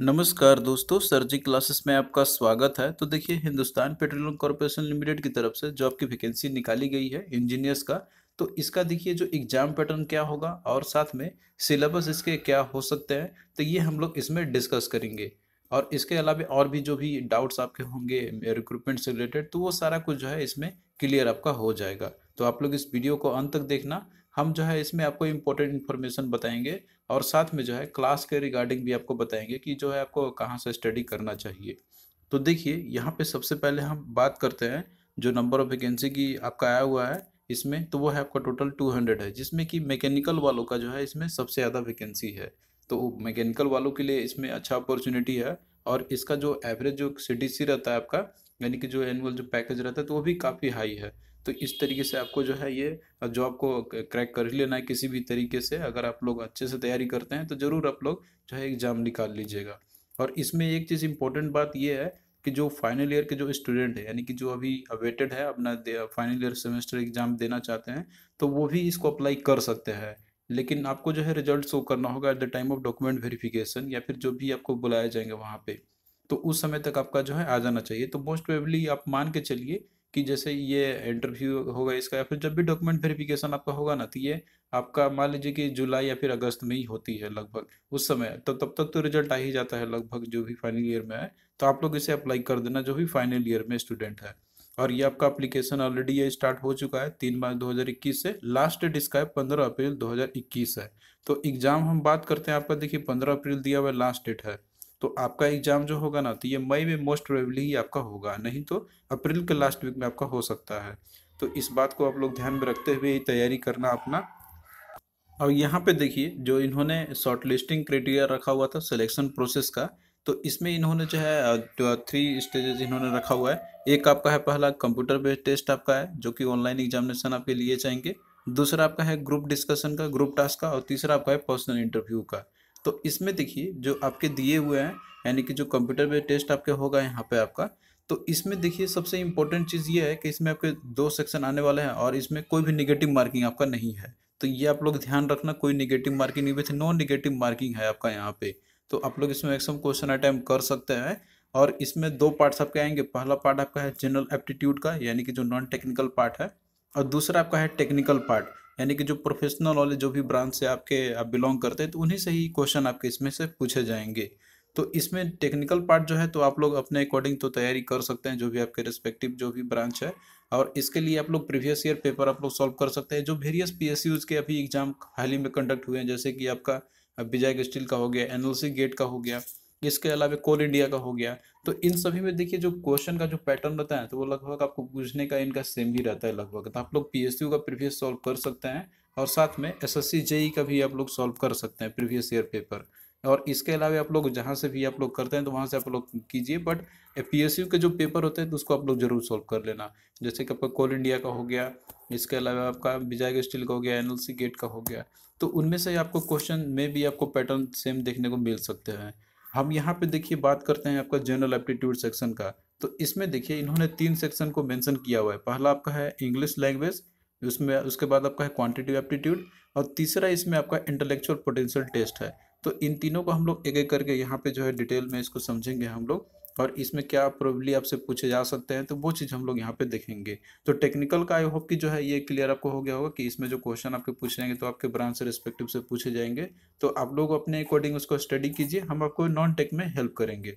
नमस्कार दोस्तों सर्जी क्लासेस में आपका स्वागत है तो देखिए हिंदुस्तान पेट्रोलियम कॉरपोरेशन लिमिटेड की तरफ से जॉब की वैकेंसी निकाली गई है इंजीनियर्स का तो इसका देखिए जो एग्जाम पैटर्न क्या होगा और साथ में सिलेबस इसके क्या हो सकते हैं तो ये हम लोग इसमें डिस्कस करेंगे और इसके अलावा और भी जो भी डाउट्स आपके होंगे रिक्रूटमेंट से रिलेटेड तो वो सारा कुछ जो है इसमें क्लियर आपका हो जाएगा तो आप लोग इस वीडियो को अंत तक देखना हम जो है इसमें आपको इम्पोर्टेंट इन्फॉर्मेशन बताएंगे और साथ में जो है क्लास के रिगार्डिंग भी आपको बताएंगे कि जो है आपको कहाँ से स्टडी करना चाहिए तो देखिए यहाँ पे सबसे पहले हम बात करते हैं जो नंबर ऑफ वैकेंसी की आपका आया हुआ है इसमें तो वो है आपका टोटल टू हंड्रेड है जिसमें कि मैकेनिकल वालों का जो है इसमें सबसे ज़्यादा वैकेंसी है तो मैकेनिकल वालों के लिए इसमें अच्छा अपॉर्चुनिटी है और इसका जो एवरेज जो सी रहता है आपका यानी कि जो एनुअल जो पैकेज रहता है तो वो भी काफ़ी हाई है तो इस तरीके से आपको जो है ये जॉब को क्रैक कर ही लेना है किसी भी तरीके से अगर आप लोग अच्छे से तैयारी करते हैं तो ज़रूर आप लोग जो है एग्ज़ाम निकाल लीजिएगा और इसमें एक चीज़ इम्पोर्टेंट बात ये है कि जो फाइनल ईयर के जो स्टूडेंट है यानी कि जो अभी अवेटेड है अपना फाइनल ईयर सेमेस्टर एग्ज़ाम देना चाहते हैं तो वो भी इसको अप्लाई कर सकते हैं लेकिन आपको जो है रिजल्ट शो करना होगा at the time of document verification या फिर जो भी आपको बुलाया जाएंगे वहाँ पे तो उस समय तक आपका जो है आ जाना चाहिए तो मोस्ट प्रोबेबली आप मान के चलिए कि जैसे ये इंटरव्यू होगा इसका या फिर जब भी डॉक्यूमेंट वेरिफिकेशन आपका होगा ना तो ये आपका मान लीजिए कि जुलाई या फिर अगस्त में ही होती है लगभग उस समय तो तब तक तो रिजल्ट आ ही जाता है लगभग जो भी फाइनल ईयर में है तो आप लोग इसे अप्लाई कर देना जो भी फाइनल ईयर में स्टूडेंट है और ये आपका अप्लीकेशन ऑलरेडी ये स्टार्ट हो चुका है तीन मार्च दो से लास्ट डेट इसका है पंद्रह अप्रैल दो है तो एग्जाम हम बात करते हैं आपका देखिए पंद्रह अप्रैल दिया हुआ लास्ट डेट है तो आपका एग्ज़ाम जो होगा ना तो ये मई में मोस्ट प्रोबेबली ही आपका होगा नहीं तो अप्रैल के लास्ट वीक में आपका हो सकता है तो इस बात को आप लोग ध्यान में रखते हुए तैयारी करना अपना और यहाँ पे देखिए जो इन्होंने शॉर्ट लिस्टिंग क्राइटेरिया रखा हुआ था सिलेक्शन प्रोसेस का तो इसमें इन्होंने जो है थ्री स्टेजेस इन्होंने रखा हुआ है एक आपका है पहला कंप्यूटर बेस्ड टेस्ट आपका है जो कि ऑनलाइन एग्जामिनेशन आपके लिए जाएंगे दूसरा आपका है ग्रुप डिस्कशन का ग्रुप टास्क का और तीसरा आपका है पर्सनल इंटरव्यू का तो इसमें देखिए जो आपके दिए हुए हैं यानी कि जो कंप्यूटर पे टेस्ट आपके होगा यहाँ पे आपका तो इसमें देखिए सबसे इम्पोर्टेंट चीज़ ये है कि इसमें आपके दो सेक्शन आने वाले हैं और इसमें कोई भी निगेटिव मार्किंग आपका नहीं है तो ये आप लोग ध्यान रखना कोई निगेटिव मार्किंग नहीं विथ नो निगेटिव मार्किंग है आपका यहाँ पे तो आप लोग इसमें मैक्सिमम क्वेश्चन अटैम्प कर सकते हैं और इसमें दो पार्ट्स आपके आएंगे पहला पार्ट आपका है जनरल एप्टीट्यूड का यानी कि जो नॉन टेक्निकल पार्ट है और दूसरा आपका है टेक्निकल पार्ट यानी कि जो प्रोफेशनल वाले जो भी ब्रांच से आपके आप बिलोंग करते हैं तो उन्हीं से ही क्वेश्चन आपके इसमें से पूछे जाएंगे तो इसमें टेक्निकल पार्ट जो है तो आप लोग अपने अकॉर्डिंग तो तैयारी कर सकते हैं जो भी आपके रिस्पेक्टिव जो भी ब्रांच है और इसके लिए आप लोग प्रीवियस ईयर पेपर आप लोग सॉल्व कर सकते हैं जो वेरियस पी के अभी एग्जाम हाल ही में कंडक्ट हुए हैं जैसे कि आपका विजय स्टील का हो गया एन गेट का हो गया इसके अलावा कोल इंडिया का हो गया तो इन सभी में देखिए जो क्वेश्चन का जो पैटर्न रहता है तो वो लगभग आपको पूछने का इनका सेम ही रहता है लगभग तो आप लोग पी का प्रीवियस सॉल्व कर सकते हैं और साथ में एस एस e का भी आप लोग सॉल्व कर सकते हैं प्रीवियस ईयर पेपर और इसके अलावा आप लोग जहाँ से भी आप लोग करते हैं तो वहाँ से आप लोग कीजिए बट पी के जो पेपर होते हैं तो उसको आप लोग जरूर सॉल्व कर लेना जैसे कि आपका कोल इंडिया का हो गया इसके अलावा आपका विजय स्टील का हो गया एन गेट का हो गया तो उनमें से आपको क्वेश्चन में भी आपको पैटर्न सेम देखने को मिल सकते हैं हम यहाँ पे देखिए बात करते हैं आपका जनरल एप्टीट्यूड सेक्शन का तो इसमें देखिए इन्होंने तीन सेक्शन को मेंशन किया हुआ है पहला आपका है इंग्लिश लैंग्वेज उसमें उसके बाद आपका है क्वांटिटिव एप्टीट्यूड और तीसरा इसमें आपका इंटेलेक्चुअल पोटेंशियल टेस्ट है तो इन तीनों को हम लोग एक एक करके यहाँ पे जो है डिटेल में इसको समझेंगे हम लोग और इसमें क्या प्रोबली आपसे पूछे जा सकते हैं तो वो चीज़ हम लोग यहाँ पे देखेंगे तो टेक्निकल का आई होप कि जो है ये क्लियर आपको हो गया होगा कि इसमें जो क्वेश्चन आपके पूछे जाएंगे तो आपके ब्रांच से रिस्पेक्टिव से पूछे जाएंगे तो आप लोग अपने अकॉर्डिंग उसको स्टडी कीजिए हम आपको नॉन टेक में हेल्प करेंगे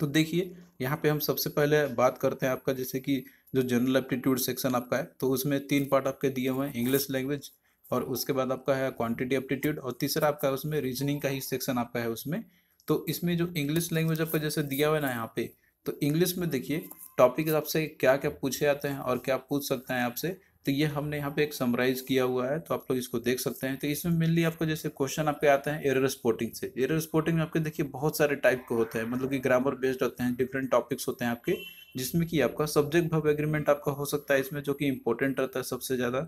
तो देखिए यहाँ पे हम सबसे पहले बात करते हैं आपका जैसे कि जो जनरल एप्टीट्यूड सेक्शन आपका है तो उसमें तीन पार्ट आपके दिए हुए हैं इंग्लिश लैंग्वेज और उसके बाद आपका है क्वांटिटी एप्टीट्यूड और तीसरा आपका उसमें रीजनिंग का ही सेक्शन आपका है उसमें तो इसमें जो इंग्लिश लैंग्वेज आपका जैसे दिया हुआ है ना यहाँ पे तो इंग्लिश में देखिए टॉपिक आपसे क्या क्या पूछे जाते हैं और क्या पूछ सकते हैं आपसे तो ये हमने यहाँ पे एक समराइज किया हुआ है तो आप लोग इसको देख सकते हैं तो इसमें मेनली आपको जैसे क्वेश्चन आपके आते हैं एरर स्पोर्टिंग से एरर स्पोर्टिंग में आपके देखिए बहुत सारे टाइप के होते हैं मतलब कि ग्रामर बेस्ड होते हैं डिफरेंट टॉपिक्स होते हैं आपके जिसमें कि आपका सब्जेक्ट भव एग्रीमेंट आपका हो सकता है इसमें जो कि इंपॉर्टेंट रहता है सबसे ज़्यादा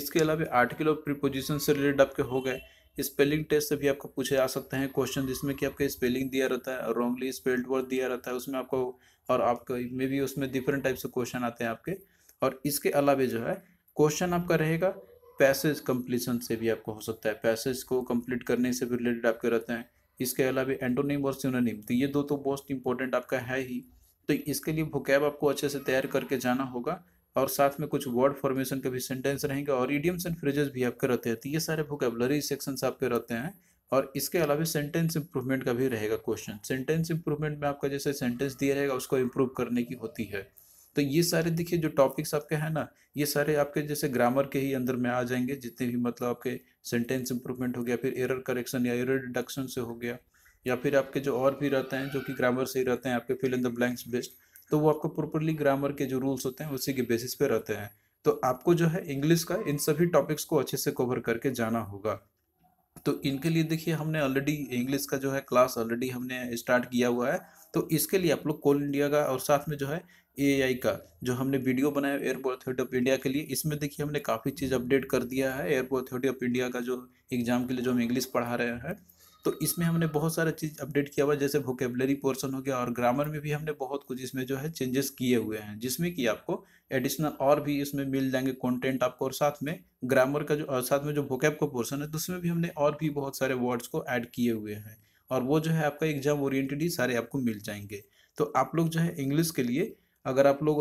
इसके अलावा आर्टिकल ऑफ प्रिपोजिशन से रिलेटेड आपके हो गए स्पेलिंग टेस्ट से भी आपको पूछे जा सकते हैं क्वेश्चन जिसमें कि आपका स्पेलिंग दिया रहता है रॉन्गली स्पेल्ड वर्ड दिया रहता है उसमें आपको और आपको मे भी उसमें डिफरेंट टाइप से क्वेश्चन आते हैं आपके और इसके अलावा जो है क्वेश्चन आपका रहेगा पैसेज कंप्लीसन से भी आपको हो सकता है पैसेज को कंप्लीट करने से भी रिलेटेड आपके रहते हैं इसके अलावा एंटोनिम और सिनोनिम तो ये दो तो मोस्ट इंपॉर्टेंट आपका है ही तो इसके लिए भुकैब आपको अच्छे से तैयार करके जाना होगा और साथ में कुछ वर्ड फॉर्मेशन के भी सेंटेंस रहेंगे और ईडियम्स एंड फ्रेजेस भी आपके रहते हैं तो ये सारे वोकेबलरी सेक्शंस आपके रहते हैं और इसके अलावा सेंटेंस इंप्रूवमेंट का भी रहेगा क्वेश्चन सेंटेंस इंप्रूवमेंट में आपका जैसे सेंटेंस दिया रहेगा उसको इम्प्रूव करने की होती है तो ये सारे देखिए जो टॉपिक्स आपके हैं ना ये सारे आपके जैसे ग्रामर के ही अंदर में आ जाएंगे जितने भी मतलब आपके सेंटेंस इंप्रूवमेंट हो गया फिर एरर करेक्शन या एरर डिडक्शन से हो गया या फिर आपके जो और भी रहते हैं जो कि ग्रामर से ही रहते हैं आपके fill in the blanks based तो वो आपको प्रॉपरली ग्रामर के जो रूल्स होते हैं उसी के बेसिस पे रहते हैं तो आपको जो है इंग्लिश का इन सभी टॉपिक्स को अच्छे से कवर करके जाना होगा तो इनके लिए देखिए हमने ऑलरेडी इंग्लिश का जो है क्लास ऑलरेडी हमने स्टार्ट किया हुआ है तो इसके लिए आप लोग कोल इंडिया का और साथ में जो है ए का जो हमने वीडियो बनाया एयरपोर्ट अथॉरिटी ऑफ इंडिया के लिए इसमें देखिए हमने काफ़ी चीज़ अपडेट कर दिया है एयरपोर्ट अथॉरिटी ऑफ इंडिया का जो एग्ज़ाम के लिए जो हम इंग्लिश पढ़ा रहे हैं तो इसमें हमने बहुत सारा चीज़ अपडेट किया हुआ जैसे वोकेबलरी पोर्सन हो गया और ग्रामर में भी हमने बहुत कुछ इसमें जो है चेंजेस किए हुए हैं जिसमें कि आपको एडिशनल और भी इसमें मिल जाएंगे कंटेंट आपको और साथ में ग्रामर का जो और साथ में जो वोकेब का पोर्सन है तो उसमें भी हमने और भी बहुत सारे वर्ड्स को ऐड किए हुए हैं और वो जो है आपका एग्जाम ओरिएंटेड ही सारे आपको मिल जाएंगे तो आप लोग जो है इंग्लिश के लिए अगर आप लोग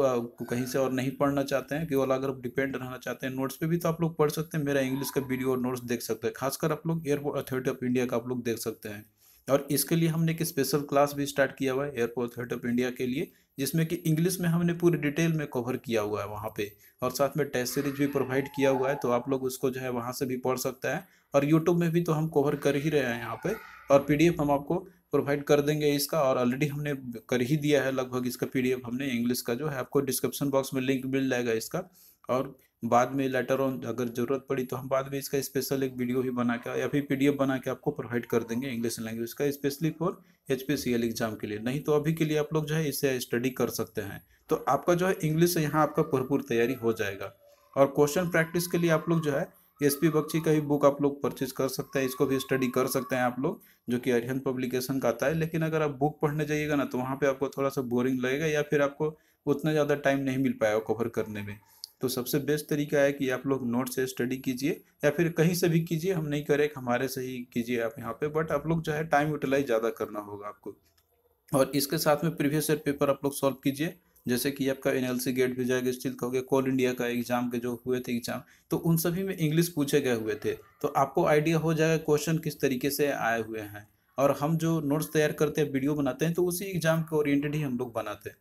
कहीं से और नहीं पढ़ना चाहते हैं केवल अगर आप डिपेंड रहना चाहते हैं नोट्स पे भी तो आप लोग पढ़ सकते हैं मेरा इंग्लिश का वीडियो और नोट्स देख सकते हैं खासकर आप लोग एयरपोर्ट अथॉरिटी ऑफ इंडिया का आप लोग देख सकते हैं और इसके लिए हमने एक स्पेशल क्लास भी स्टार्ट किया हुआ है एयरपोर्ट अथॉरिटी ऑफ इंडिया के लिए जिसमें कि इंग्लिश में हमने पूरे डिटेल में कवर किया हुआ है वहाँ पे और साथ में टेस्ट सीरीज भी प्रोवाइड किया हुआ है तो आप लोग उसको जो है वहाँ से भी पढ़ सकते हैं और यूट्यूब में भी तो हम कवर कर ही रहे हैं यहाँ पे और पीडीएफ हम आपको प्रोवाइड कर देंगे इसका और ऑलरेडी हमने कर ही दिया है लगभग इसका पीडीएफ हमने इंग्लिश का जो है आपको डिस्क्रिप्शन बॉक्स में लिंक मिल जाएगा इसका और बाद में लेटर ऑन अगर ज़रूरत पड़ी तो हम बाद में इसका स्पेशल एक वीडियो भी बना के या फिर पीडीएफ बना के आपको प्रोवाइड कर देंगे इंग्लिश लैंग्वेज का स्पेशली फॉर एच एग्जाम के लिए नहीं तो अभी के लिए आप लोग जो है इसे स्टडी कर सकते हैं तो आपका जो है इंग्लिश यहाँ आपका भरपूर तैयारी हो जाएगा और क्वेश्चन प्रैक्टिस के लिए आप लोग जो है एस पी बख्शी का भी बुक आप लोग परचेज कर सकते हैं इसको भी स्टडी कर सकते हैं आप लोग जो कि अरिहंत पब्लिकेशन का आता है लेकिन अगर आप बुक पढ़ने जाइएगा ना तो वहाँ पे आपको थोड़ा सा बोरिंग लगेगा या फिर आपको उतना ज़्यादा टाइम नहीं मिल पाएगा कवर करने में तो सबसे बेस्ट तरीका है कि आप लोग नोट से स्टडी कीजिए या फिर कहीं से भी कीजिए हम नहीं करें हमारे से ही कीजिए आप यहाँ पर बट आप लोग जो है टाइम यूटिलाइज ज़्यादा करना होगा आपको और इसके साथ में प्रीवियस ईयर पेपर आप लोग सॉल्व कीजिए जैसे कि आपका एन एल सी गेट भी जाएगा स्टील का हो गया कोल इंडिया का एग्जाम के जो हुए थे एग्जाम तो उन सभी में इंग्लिश पूछे गए हुए थे तो आपको आइडिया हो जाएगा क्वेश्चन किस तरीके से आए हुए हैं और हम जो नोट्स तैयार करते हैं वीडियो बनाते हैं तो उसी एग्जाम के ओरिएंटेड ही हम लोग बनाते हैं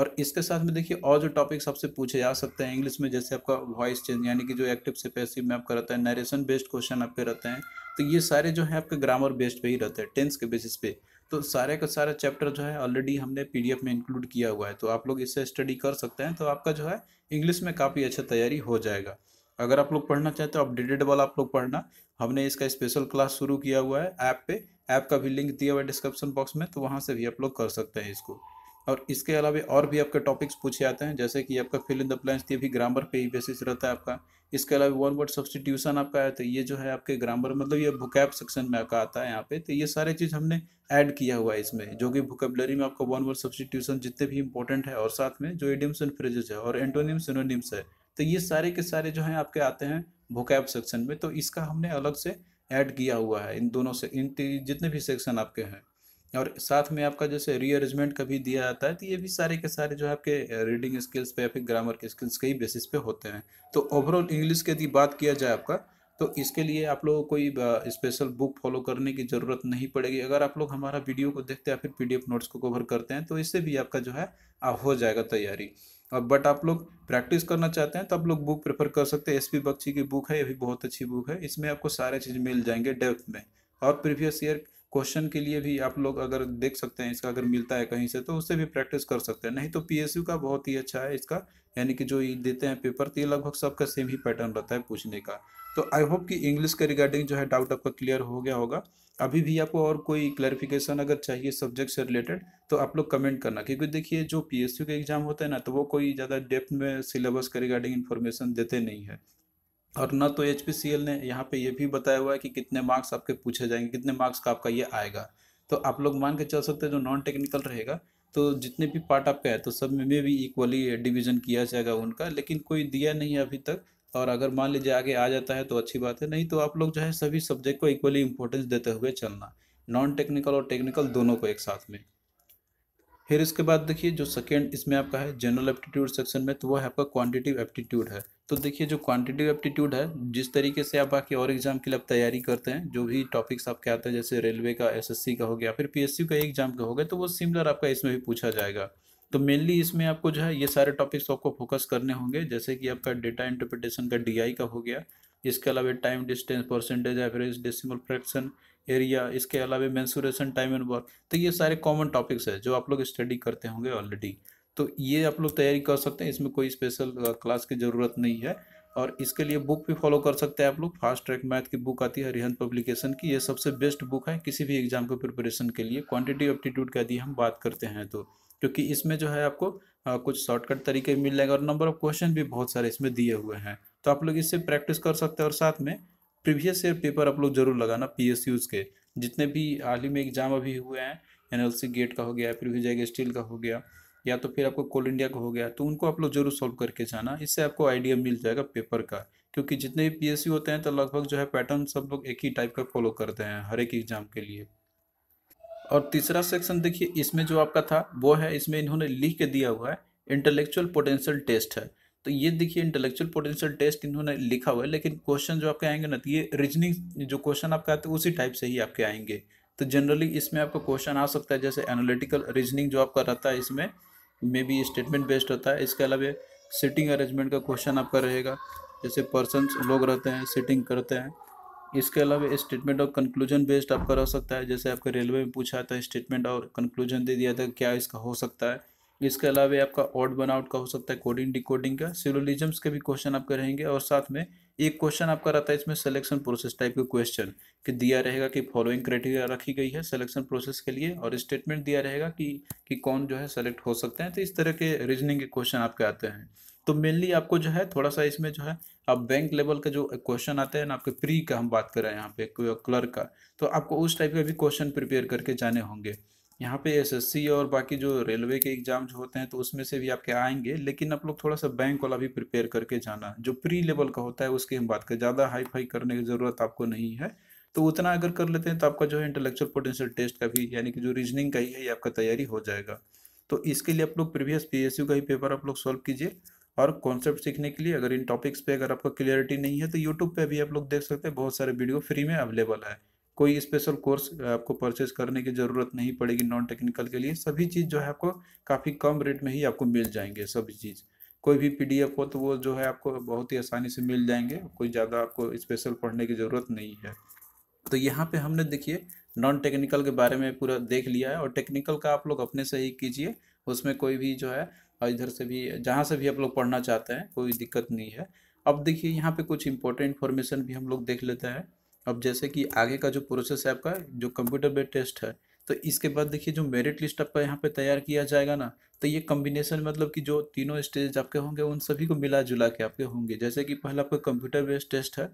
और इसके साथ में देखिए और जो टॉपिक्स आपसे पूछे जा सकते हैं इंग्लिश में जैसे आपका वॉइस चेंज यानी कि जो एक्टिव से पैसिव में आपका रहता है नरेशन बेस्ड क्वेश्चन आपके रहते हैं तो ये सारे जो है आपके ग्रामर बेस्ड पे ही रहते हैं टेंस के बेसिस पे तो सारे का सारा चैप्टर जो है ऑलरेडी हमने पीडीएफ में इंक्लूड किया हुआ है तो आप लोग इससे स्टडी कर सकते हैं तो आपका जो है इंग्लिश में काफ़ी अच्छा तैयारी हो जाएगा अगर आप लोग पढ़ना चाहते हो अपडेटेड वाला आप लोग पढ़ना हमने इसका स्पेशल क्लास शुरू किया हुआ है ऐप पे ऐप का भी लिंक दिया हुआ है डिस्क्रिप्शन बॉक्स में तो वहाँ से भी आप लोग कर सकते हैं इसको और इसके अलावा और भी आपके टॉपिक्स पूछे जाते हैं जैसे कि आपका फिल इन द प्लान्स ये भी ग्रामर पे ही बेसिस रहता है आपका इसके अलावा वन वर्ड सब्सटीट्यूशन आपका है तो ये जो है आपके ग्रामर मतलब ये भूकैप सेक्शन में आपका आता है यहाँ पे तो ये सारे चीज़ हमने ऐड किया हुआ है इसमें जो कि भूकेबलरी में आपका वन वर्ड सब्सटीट्यूशन जितने भी इंपॉर्टेंट है और साथ में जो एडिम्स एंड फ्रेजेज है और एंटोनिम सिनोनिम्स है तो ये सारे के सारे जो हैं आपके आते हैं भूकैप सेक्शन में तो इसका हमने अलग से ऐड किया हुआ है इन दोनों से इन जितने भी सेक्शन आपके हैं और साथ में आपका जैसे रीअरेंजमेंट का भी दिया जाता है तो ये भी सारे के सारे जो है आपके रीडिंग स्किल्स पे या फिर ग्रामर के स्किल्स के ही बेसिस पे होते हैं तो ओवरऑल इंग्लिश के यदि बात किया जाए आपका तो इसके लिए आप लोगों को कोई स्पेशल बुक फॉलो करने की ज़रूरत नहीं पड़ेगी अगर आप लोग हमारा वीडियो को देखते हैं पी फिर एफ नोट्स को कवर करते हैं तो इससे भी आपका जो है आप हो जाएगा तैयारी और बट आप लोग प्रैक्टिस करना चाहते हैं तो आप लोग बुक प्रेफर कर सकते हैं एस पी बख्शी की बुक है ये भी बहुत अच्छी बुक है इसमें आपको सारे चीज़ मिल जाएंगे डेप्थ में और प्रीवियस ईयर क्वेश्चन के लिए भी आप लोग अगर देख सकते हैं इसका अगर मिलता है कहीं से तो उससे भी प्रैक्टिस कर सकते हैं नहीं तो पी का बहुत ही अच्छा है इसका यानी कि जो ये देते हैं पेपर तो ये लगभग सबका सेम ही पैटर्न रहता है पूछने का तो आई होप कि इंग्लिश के रिगार्डिंग जो है डाउट आपका क्लियर हो गया होगा अभी भी आपको और कोई क्लैरिफिकेशन अगर चाहिए सब्जेक्ट से रिलेटेड तो आप लोग कमेंट करना क्योंकि देखिए जो पी के एग्ज़ाम होते हैं ना तो वो कोई ज़्यादा डेप्थ में सिलेबस के रिगार्डिंग इन्फॉर्मेशन देते नहीं है और न तो एच ने यहाँ पे ये भी बताया हुआ है कि कितने मार्क्स आपके पूछे जाएंगे कितने मार्क्स का आपका ये आएगा तो आप लोग मान के चल सकते हैं जो नॉन टेक्निकल रहेगा तो जितने भी पार्ट आपका है तो सब में भी इक्वली डिवीजन किया जाएगा उनका लेकिन कोई दिया नहीं है अभी तक और अगर मान लीजिए आगे आ जाता है तो अच्छी बात है नहीं तो आप लोग जो है सभी सब्जेक्ट को इक्वली इम्पोर्टेंस देते हुए चलना नॉन टेक्निकल और टेक्निकल दोनों को एक साथ में फिर इसके बाद देखिए जो सेकेंड इसमें आपका है जनरल एप्टीट्यूड सेक्शन में तो वह आपका क्वान्टिटिव एप्टीट्यूड है तो देखिए जो क्वांटिटिव एप्टीट्यूड है जिस तरीके से आप बाकी और एग्ज़ाम के लिए आप तैयारी करते हैं जो भी टॉपिक्स आपके आते हैं जैसे रेलवे का एसएससी का हो गया फिर पीएससी का एग्ज़ाम का हो गया तो वो सिमिलर आपका इसमें भी पूछा जाएगा तो मेनली इसमें आपको जो है ये सारे टॉपिक्स आपको फोकस करने होंगे जैसे कि आपका डेटा इंटरप्रिटेशन का डी का हो गया इसके अलावा time distance percentage average decimal fraction area इसके अलावा मैंसूरेशन टाइम एंड वर्क तो ये सारे कॉमन टॉपिक्स है जो आप लोग स्टडी करते होंगे ऑलरेडी तो ये आप लोग तैयारी कर सकते हैं इसमें कोई स्पेशल क्लास की ज़रूरत नहीं है और इसके लिए बुक भी फॉलो कर सकते हैं आप लोग फास्ट ट्रैक मैथ की बुक आती है हरिहंत पब्लिकेशन की ये सबसे बेस्ट बुक है किसी भी एग्जाम के प्रिपरेशन के लिए क्वांटिटी एप्टीट्यूड का यदि हम बात करते हैं तो क्योंकि इसमें जो है आपको आ, कुछ शॉर्टकट तरीके मिल जाएंगे और नंबर ऑफ क्वेश्चन भी बहुत सारे इसमें दिए हुए हैं तो आप लोग इससे प्रैक्टिस कर सकते हैं और साथ में प्रीवियस ईयर पेपर आप लोग जरूर लगाना पी के जितने भी हाल ही में एग्जाम अभी हुए हैं एन गेट का हो गया फिर विजय स्टील का हो गया या तो फिर आपको कोल इंडिया का हो गया तो उनको आप लोग जरूर सॉल्व करके जाना इससे आपको आइडिया मिल जाएगा पेपर का क्योंकि जितने भी पी होते हैं तो लगभग जो है पैटर्न सब लोग एक ही टाइप का फॉलो करते हैं हर एक एग्जाम के लिए और तीसरा सेक्शन देखिए इसमें जो आपका था वो है इसमें इन्होंने लिख के दिया हुआ है इंटेलेक्चुअल पोटेंशियल टेस्ट है तो ये देखिए इंटेलेक्चुअल पोटेंशियल टेस्ट इन्होंने लिखा हुआ है लेकिन क्वेश्चन जो आपके आएंगे ना तो ये रीजनिंग जो क्वेश्चन आपका आते हैं तो उसी टाइप से ही आपके आएंगे तो जनरली इसमें आपका क्वेश्चन आ सकता है जैसे एनालिटिकल रीजनिंग जो आपका रहता है इसमें में भी स्टेटमेंट बेस्ड होता है इसके अलावा सिटिंग अरेंजमेंट का क्वेश्चन आपका रहेगा जैसे पर्सनस लोग रहते हैं सिटिंग करते हैं इसके अलावा स्टेटमेंट और कंक्लूजन बेस्ड आपका रह सकता है जैसे आपके रेलवे में पूछा था स्टेटमेंट और कंक्लूजन दे दिया था क्या इसका हो सकता है इसके अलावा आपका ऑड बनाउट का हो सकता है कोडिंग डिकोडिंग का सिरोलिजम्स के भी क्वेश्चन आपके रहेंगे और साथ में एक क्वेश्चन आपका रहता है इसमें सिलेक्शन प्रोसेस टाइप का क्वेश्चन कि दिया रहेगा कि फॉलोइंग क्राइटेरिया रखी गई है सिलेक्शन प्रोसेस के लिए और स्टेटमेंट दिया रहेगा कि कि कौन जो है सेलेक्ट हो सकते हैं तो इस तरह के रीजनिंग के क्वेश्चन आपके आते हैं तो मेनली आपको जो है थोड़ा सा इसमें जो है आप बैंक लेवल का जो क्वेश्चन आते हैं ना आपके प्री का हम बात कर रहे हैं यहाँ पे क्लर्क का तो आपको उस टाइप का भी क्वेश्चन प्रिपेयर करके जाने होंगे यहाँ पे एसएससी और बाकी जो रेलवे के एग्जाम जो होते हैं तो उसमें से भी आपके आएंगे लेकिन आप लोग थोड़ा सा बैंक वाला भी प्रिपेयर करके जाना जो प्री लेवल का होता है उसकी हम बात करें ज़्यादा हाई फाई करने की ज़रूरत आपको नहीं है तो उतना अगर कर लेते हैं तो आपका जो है इंटेलेक्चुअल पोटेंशियल टेस्ट का भी यानी कि जो रीजनिंग का ही है ये आपका तैयारी हो जाएगा तो इसके लिए आप लोग प्रीवियस पी का ही पेपर आप लोग सॉल्व कीजिए और कॉन्सेप्ट सीखने के लिए अगर इन टॉपिक्स पे अगर आपका क्लियरिटी नहीं है तो यूट्यूब पे भी आप लोग देख सकते हैं बहुत सारे वीडियो फ्री में अवेलेबल है कोई स्पेशल कोर्स आपको परचेज करने की ज़रूरत नहीं पड़ेगी नॉन टेक्निकल के लिए सभी चीज़ जो है आपको काफ़ी कम रेट में ही आपको मिल जाएंगे सभी चीज़ कोई भी पीडीएफ हो तो वो जो है आपको बहुत ही आसानी से मिल जाएंगे कोई ज़्यादा आपको स्पेशल पढ़ने की ज़रूरत नहीं है तो यहाँ पे हमने देखिए नॉन टेक्निकल के बारे में पूरा देख लिया है और टेक्निकल का आप लोग अपने से ही कीजिए उसमें कोई भी जो है इधर से भी जहाँ से भी आप लोग पढ़ना चाहते हैं कोई दिक्कत नहीं है अब देखिए यहाँ पे कुछ इंपॉर्टेंट इन्फॉर्मेशन भी हम लोग देख लेते हैं अब जैसे कि आगे का जो प्रोसेस है आपका जो कंप्यूटर बेस्ड टेस्ट है तो इसके बाद देखिए जो मेरिट लिस्ट आपका यहाँ पे तैयार किया जाएगा ना तो ये कम्बिनेशन मतलब कि जो तीनों स्टेज आपके होंगे उन सभी को मिला जुला के आपके होंगे जैसे कि पहला आपका कंप्यूटर बेस्ड टेस्ट है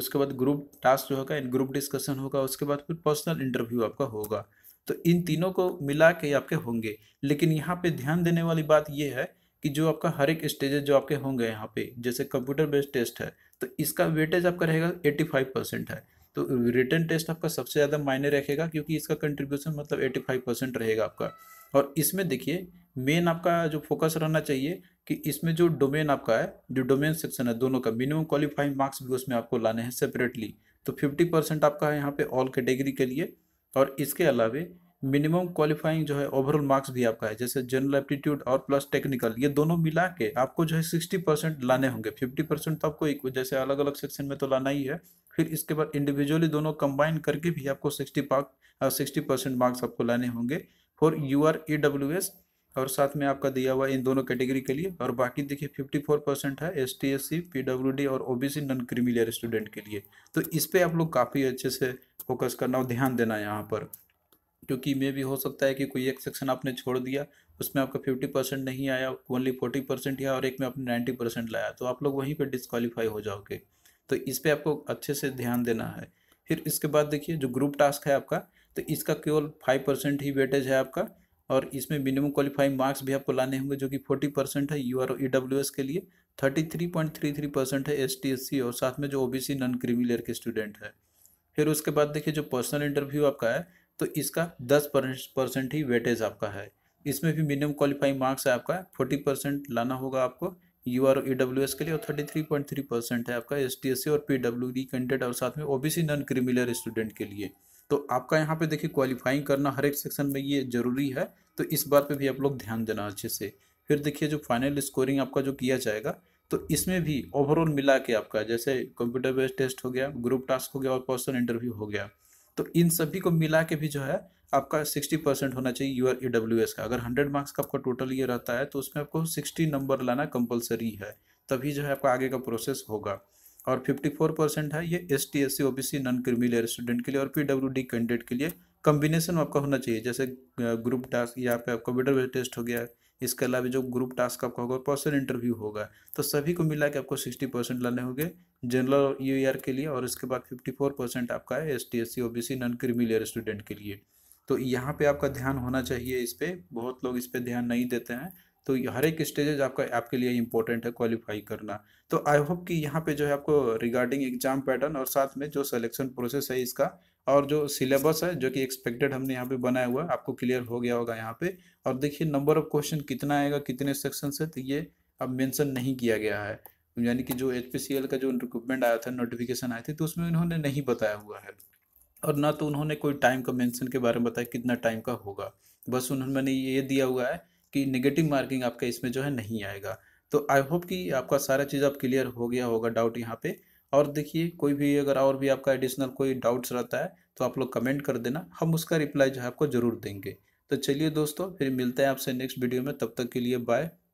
उसके बाद ग्रुप टास्क जो होगा एंड ग्रुप डिस्कशन होगा उसके बाद फिर पर्सनल इंटरव्यू आपका होगा तो इन तीनों को मिला के आपके होंगे लेकिन यहाँ पे ध्यान देने वाली बात यह है कि जो आपका हर एक स्टेजेस जो आपके होंगे यहाँ पे जैसे कंप्यूटर बेस्ड टेस्ट है तो इसका वेटेज आपका रहेगा एट्टी फाइव परसेंट है तो रिटर्न टेस्ट आपका सबसे ज़्यादा मायने रखेगा क्योंकि इसका कंट्रीब्यूशन मतलब एटी फाइव परसेंट रहेगा आपका और इसमें देखिए मेन आपका जो फोकस रहना चाहिए कि इसमें जो डोमेन आपका है जो डोमेन सेक्शन है दोनों का मिनिमम क्वालिफाइंग मार्क्स भी उसमें आपको लाने हैं सेपरेटली तो फिफ्टी परसेंट आपका है यहाँ पे ऑल कैटेगरी के लिए और इसके अलावे मिनिमम क्वालिफाइंग जो है ओवरऑल मार्क्स भी आपका है जैसे जनरल एप्टीट्यूड और प्लस टेक्निकल ये दोनों मिला के आपको जो है सिक्सटी परसेंट लाने होंगे फिफ्टी परसेंट तो आपको एक जैसे अलग अलग सेक्शन में तो लाना ही है फिर इसके बाद इंडिविजुअली दोनों कंबाइन करके भी आपको सिक्सटी पार्क सिक्सटी परसेंट मार्क्स आपको लाने होंगे for U R E W S और साथ में आपका दिया हुआ इन दोनों कैटेगरी के लिए और बाकी देखिए फिफ्टी फोर परसेंट है S T S C P W D और O B C non creamy layer student के लिए तो इस पर आप लोग काफ़ी अच्छे से फोकस करना और ध्यान देना है यहाँ पर क्योंकि मे भी हो सकता है कि कोई एक सेक्शन आपने छोड़ दिया उसमें आपका फिफ्टी परसेंट नहीं आया ओनली फोर्टी परसेंट या और एक में आपने नाइन्टी परसेंट लाया तो आप लोग वहीं पर डिस्कालीफाई हो जाओगे तो इस पर आपको अच्छे से ध्यान देना है फिर इसके बाद देखिए जो ग्रुप टास्क है आपका तो इसका केवल फाइव परसेंट ही वेटेज है आपका और इसमें मिनिमम क्वालिफाइंग मार्क्स भी आपको लाने होंगे जो कि फोर्टी परसेंट है U R E W S के लिए thirty three point three three percent है एस टी एस सी और साथ में जो O B C non creamy layer के स्टूडेंट है फिर उसके बाद देखिए जो पर्सनल इंटरव्यू आपका है तो इसका दस परसेंट ही वेटेज आपका है इसमें भी मिनिमम क्वालिफाइंग मार्क्स है आपका फोर्टी परसेंट लाना होगा आपको U R E W S के लिए और thirty three point three percent है आपका एस टी एस सी और पी डब्ल्यू डी कैंडिडेट और साथ में O B C non criminal student के लिए तो आपका यहाँ पे देखिए क्वालिफाइंग करना हर एक सेक्शन में ये ज़रूरी है तो इस बात पे भी आप लोग ध्यान देना अच्छे से फिर देखिए जो फाइनल स्कोरिंग आपका जो किया जाएगा तो इसमें भी ओवरऑल मिला के आपका जैसे कंप्यूटर बेस्ड टेस्ट हो गया ग्रुप टास्क हो गया और पर्सनल इंटरव्यू हो गया तो इन सभी को मिला के भी जो है आपका सिक्सटी परसेंट होना चाहिए U R E e W S का अगर हंड्रेड मार्क्स का आपका टोटल ये रहता है तो उसमें आपको सिक्सटी नंबर लाना कंपलसरी है तभी जो है आपका आगे का प्रोसेस होगा और फिफ्टी फोर परसेंट है ये S T S C O B C non creamy layer student के लिए और पी डब्ल्यू डी कैंडिडेट के लिए कम्बिनेशन आपका होना चाहिए जैसे ग्रुप टास्क या पे कंप्यूटर बेस्ड टेस्ट हो गया इसके अलावा जो ग्रुप टास्क आपका होगा पर्सनल इंटरव्यू होगा तो सभी को मिला के आपको सिक्सटी परसेंट लाने होंगे जनरल यू e के लिए और इसके बाद फिफ्टी फोर परसेंट आपका है S T S C O B C non creamy layer student के लिए तो यहाँ पे आपका ध्यान होना चाहिए इस पर बहुत लोग इस पर ध्यान नहीं देते हैं तो हर एक स्टेजेज आपका आपके लिए इंपॉर्टेंट है क्वालिफाई करना तो आई होप कि यहाँ पे जो है आपको रिगार्डिंग एग्जाम पैटर्न और साथ में जो सिलेक्शन प्रोसेस है इसका और जो सिलेबस है जो कि एक्सपेक्टेड हमने यहाँ पे बनाया हुआ है आपको क्लियर हो गया होगा यहाँ पे और देखिए नंबर ऑफ क्वेश्चन कितना आएगा कितने सेक्शन से तो ये अब मेंशन नहीं किया गया है यानी कि जो एच का जो रिक्रूटमेंट आया था नोटिफिकेशन आए थे तो उसमें इन्होंने नहीं बताया हुआ है और ना तो उन्होंने कोई टाइम का मेंशन के बारे में बताया कितना टाइम का होगा बस उन्होंने ये दिया हुआ है कि नेगेटिव मार्किंग आपका इसमें जो है नहीं आएगा तो आई होप कि आपका सारा चीज़ अब क्लियर हो गया होगा डाउट यहाँ पे और देखिए कोई भी अगर और भी आपका एडिशनल कोई डाउट्स रहता है तो आप लोग कमेंट कर देना हम उसका रिप्लाई जो है आपको ज़रूर देंगे तो चलिए दोस्तों फिर मिलते हैं आपसे नेक्स्ट वीडियो में तब तक के लिए बाय